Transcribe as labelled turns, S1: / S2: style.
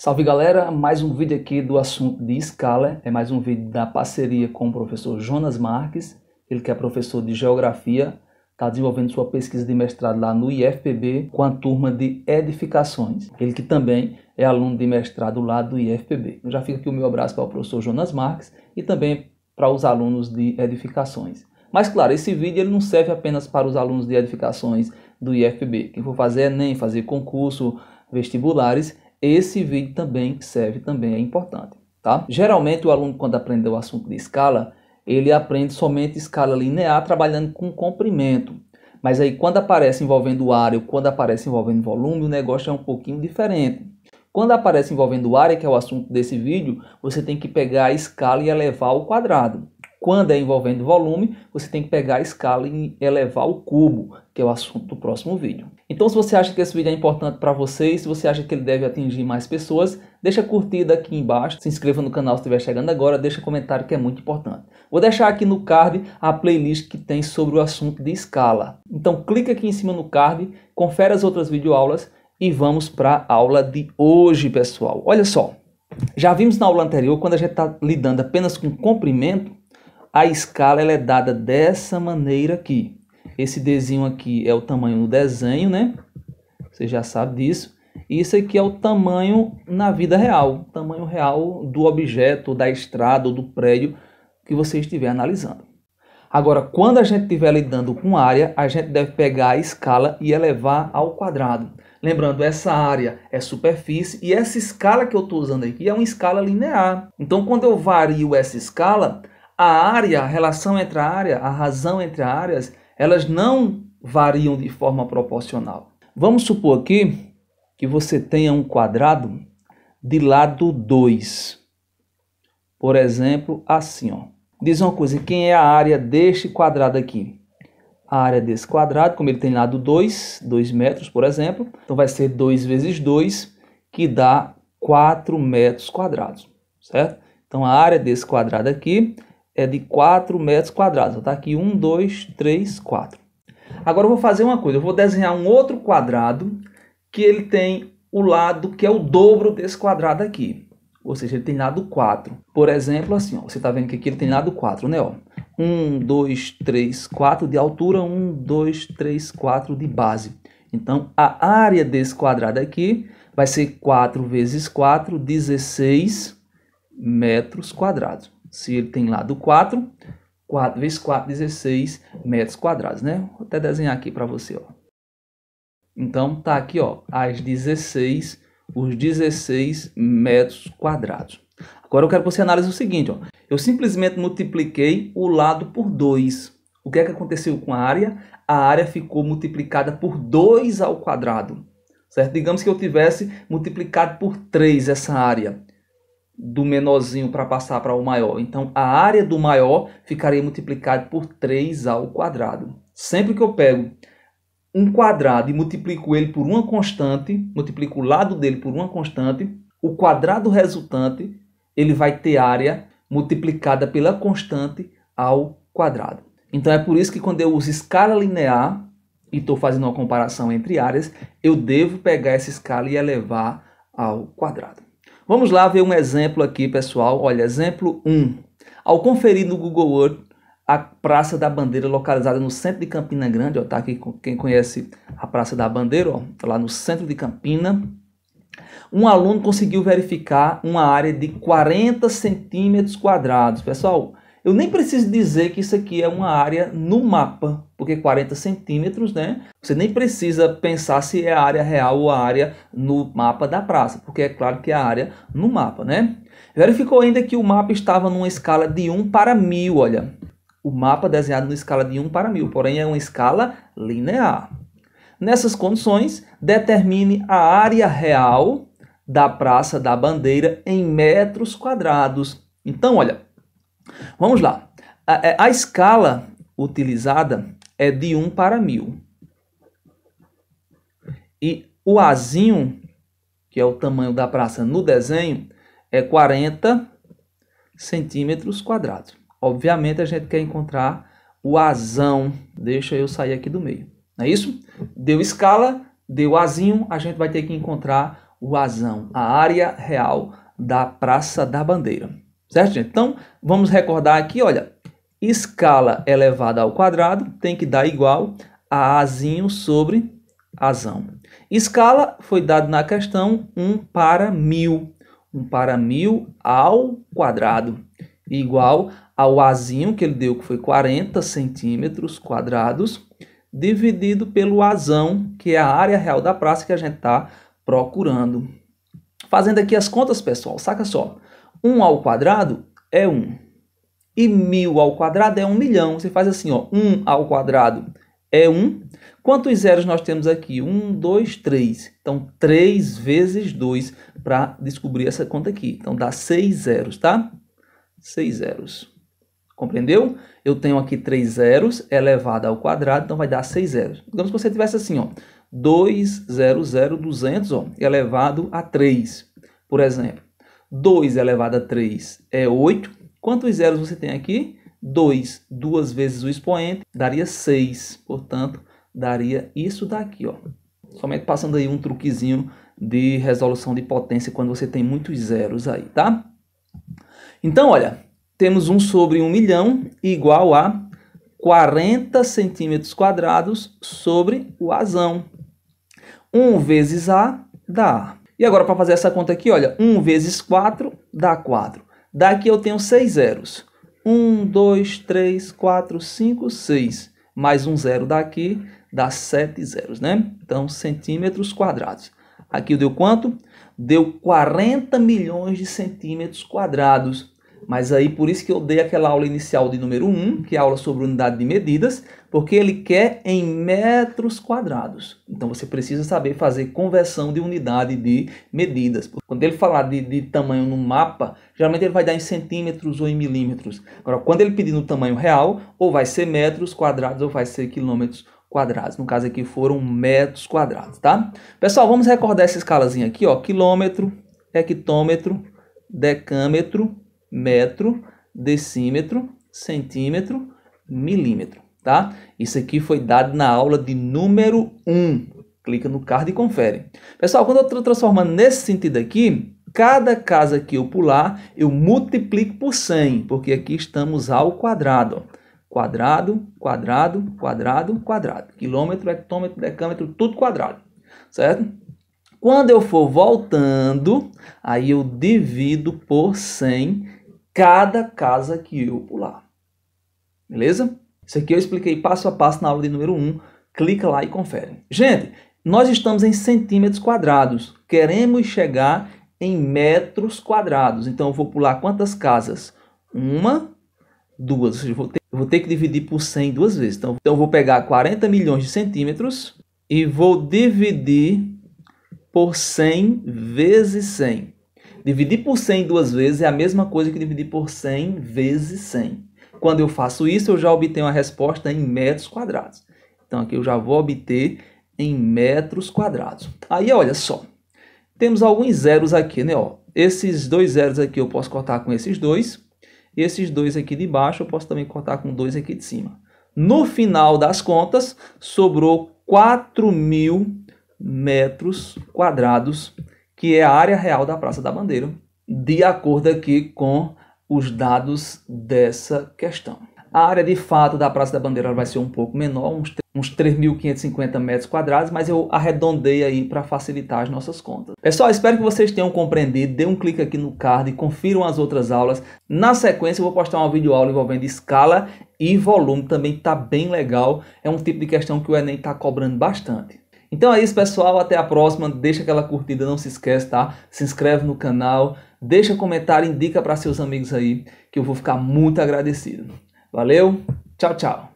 S1: Salve galera, mais um vídeo aqui do assunto de escala, é mais um vídeo da parceria com o professor Jonas Marques, ele que é professor de Geografia, está desenvolvendo sua pesquisa de mestrado lá no IFPB com a turma de Edificações, ele que também é aluno de mestrado lá do IFPB. Eu então, já fica aqui o meu abraço para o professor Jonas Marques e também para os alunos de Edificações. Mas claro, esse vídeo ele não serve apenas para os alunos de edificações do IFB. Quem for fazer Enem, é fazer concurso, vestibulares, esse vídeo também serve também é importante, tá? Geralmente o aluno quando aprendeu o assunto de escala, ele aprende somente escala linear trabalhando com comprimento. Mas aí quando aparece envolvendo área ou quando aparece envolvendo volume, o negócio é um pouquinho diferente. Quando aparece envolvendo área, que é o assunto desse vídeo, você tem que pegar a escala e elevar ao quadrado. Quando é envolvendo volume, você tem que pegar a escala e elevar o cubo, que é o assunto do próximo vídeo. Então, se você acha que esse vídeo é importante para você, se você acha que ele deve atingir mais pessoas, deixa a curtida aqui embaixo, se inscreva no canal se estiver chegando agora, deixa um comentário que é muito importante. Vou deixar aqui no card a playlist que tem sobre o assunto de escala. Então, clica aqui em cima no card, confere as outras videoaulas e vamos para a aula de hoje, pessoal. Olha só, já vimos na aula anterior, quando a gente está lidando apenas com comprimento, a escala ela é dada dessa maneira aqui. Esse desenho aqui é o tamanho do desenho, né? Você já sabe disso. Isso aqui é o tamanho na vida real, o tamanho real do objeto, da estrada ou do prédio que você estiver analisando. Agora, quando a gente estiver lidando com área, a gente deve pegar a escala e elevar ao quadrado. Lembrando, essa área é superfície e essa escala que eu estou usando aqui é uma escala linear. Então, quando eu vario essa escala, a área, a relação entre a área, a razão entre áreas, elas não variam de forma proporcional. Vamos supor aqui que você tenha um quadrado de lado 2. Por exemplo, assim, ó. Diz uma coisa, quem é a área deste quadrado aqui? A área desse quadrado, como ele tem lado 2, 2 metros, por exemplo, então vai ser 2 vezes 2, que dá 4 metros quadrados, certo? Então a área desse quadrado aqui é de 4 metros quadrados. Está então, aqui 1, 2, 3, 4. Agora eu vou fazer uma coisa. Eu vou desenhar um outro quadrado que ele tem o lado que é o dobro desse quadrado aqui. Ou seja, ele tem lado 4. Por exemplo, assim, ó, você está vendo que aqui ele tem lado 4, né? Ó. 1, 2, 3, 4 de altura, 1, 2, 3, 4 de base. Então, a área desse quadrado aqui vai ser 4 vezes 4, 16 metros quadrados se ele tem lado 4, 4 vezes 4, 16 metros quadrados, né? Vou até desenhar aqui para você, ó. Então, tá aqui, ó, as 16, os 16 metros quadrados. Agora eu quero que você analise o seguinte, ó. Eu simplesmente multipliquei o lado por 2. O que é que aconteceu com a área? A área ficou multiplicada por 2 ao quadrado, certo? Digamos que eu tivesse multiplicado por 3 essa área do menorzinho para passar para o maior. Então, a área do maior ficaria multiplicada por 3 ao quadrado. Sempre que eu pego um quadrado e multiplico ele por uma constante, multiplico o lado dele por uma constante, o quadrado resultante ele vai ter área multiplicada pela constante ao quadrado. Então é por isso que quando eu uso escala linear e estou fazendo uma comparação entre áreas, eu devo pegar essa escala e elevar ao quadrado. Vamos lá ver um exemplo aqui, pessoal. Olha, exemplo 1. Ao conferir no Google Earth a Praça da Bandeira, localizada no centro de Campina Grande, ó, tá aqui quem conhece a Praça da Bandeira, ó, tá lá no centro de Campina, um aluno conseguiu verificar uma área de 40 centímetros quadrados. Pessoal, eu nem preciso dizer que isso aqui é uma área no mapa, porque 40 centímetros, né? Você nem precisa pensar se é a área real ou a área no mapa da praça, porque é claro que é a área no mapa, né? Verificou ainda que o mapa estava numa escala de 1 para 1000, olha. O mapa é desenhado numa escala de 1 para 1000, porém é uma escala linear. Nessas condições, determine a área real da Praça da Bandeira em metros quadrados. Então, olha, Vamos lá. A, é, a escala utilizada é de 1 para 1000. E o Azinho, que é o tamanho da praça no desenho, é 40 centímetros quadrados. Obviamente a gente quer encontrar o azão. Deixa eu sair aqui do meio. Não é isso? Deu escala, deu azinho, a gente vai ter que encontrar o azão, a área real da Praça da Bandeira. Certo, gente? Então, vamos recordar aqui, olha, escala elevada ao quadrado tem que dar igual a azinho sobre azão. Escala foi dado na questão 1 para 1000. 1 para 1000 ao quadrado igual ao azinho que ele deu, que foi 40 centímetros quadrados, dividido pelo azão, que é a área real da praça que a gente está procurando. Fazendo aqui as contas, pessoal, saca só. 1 ao quadrado é 1. E 1000 ao quadrado é 1 milhão. Você faz assim, ó, 1 ao quadrado é 1. Quantos zeros nós temos aqui? 1, 2, 3. Então, 3 vezes 2 para descobrir essa conta aqui. Então, dá 6 zeros, tá? 6 zeros. Compreendeu? Eu tenho aqui 3 zeros elevado ao quadrado, então vai dar 6 zeros. Digamos que você tivesse assim, ó, 2, 0, 0, 200 ó, elevado a 3, por exemplo. 2 elevado a 3 é 8. Quantos zeros você tem aqui? 2. Duas vezes o expoente daria 6. Portanto, daria isso daqui. Ó. Somente passando aí um truquezinho de resolução de potência quando você tem muitos zeros aí, tá? Então, olha, temos 1 sobre 1 milhão igual a 40 centímetros quadrados sobre o azão. 1 vezes A dá e agora, para fazer essa conta aqui, olha, 1 vezes 4 dá 4. Daqui eu tenho 6 zeros. 1, 2, 3, 4, 5, 6. Mais um zero daqui dá 7 zeros, né? Então, centímetros quadrados. Aqui deu quanto? Deu 40 milhões de centímetros quadrados. Mas aí por isso que eu dei aquela aula inicial de número 1, que é a aula sobre unidade de medidas, porque ele quer em metros quadrados. Então você precisa saber fazer conversão de unidade de medidas. Quando ele falar de, de tamanho no mapa, geralmente ele vai dar em centímetros ou em milímetros. Agora, quando ele pedir no tamanho real, ou vai ser metros quadrados ou vai ser quilômetros quadrados. No caso aqui foram metros quadrados, tá? Pessoal, vamos recordar essa escalazinha aqui, ó. Quilômetro, hectômetro, decâmetro metro, decímetro, centímetro, milímetro, tá? Isso aqui foi dado na aula de número 1. Clica no card e confere. Pessoal, quando eu estou transformando nesse sentido aqui, cada casa que eu pular, eu multiplico por 100, porque aqui estamos ao quadrado. Quadrado, quadrado, quadrado, quadrado. Quilômetro, hectômetro, decâmetro, tudo quadrado, certo? Quando eu for voltando, aí eu divido por 100 cada casa que eu pular. Beleza? Isso aqui eu expliquei passo a passo na aula de número 1. Clica lá e confere. Gente, nós estamos em centímetros quadrados. Queremos chegar em metros quadrados. Então, eu vou pular quantas casas? Uma, duas. Ou seja, eu vou ter, eu vou ter que dividir por 100 duas vezes. Então, então, eu vou pegar 40 milhões de centímetros e vou dividir por 100 vezes 100. Dividir por 100 duas vezes é a mesma coisa que dividir por 100 vezes 100. Quando eu faço isso, eu já obtenho a resposta em metros quadrados. Então aqui eu já vou obter em metros quadrados. Aí olha só, temos alguns zeros aqui, né? Ó, esses dois zeros aqui eu posso cortar com esses dois. E esses dois aqui de baixo eu posso também cortar com dois aqui de cima. No final das contas, sobrou 4 mil metros quadrados que é a área real da Praça da Bandeira, de acordo aqui com os dados dessa questão. A área de fato da Praça da Bandeira vai ser um pouco menor, uns, uns 3.550 metros quadrados, mas eu arredondei aí para facilitar as nossas contas. Pessoal, espero que vocês tenham compreendido. Dê um clique aqui no card e confiram as outras aulas. Na sequência, eu vou postar uma videoaula envolvendo escala e volume, também está bem legal. É um tipo de questão que o Enem está cobrando bastante. Então é isso, pessoal. Até a próxima. Deixa aquela curtida, não se esquece, tá? Se inscreve no canal, deixa comentário, indica para seus amigos aí, que eu vou ficar muito agradecido. Valeu, tchau, tchau.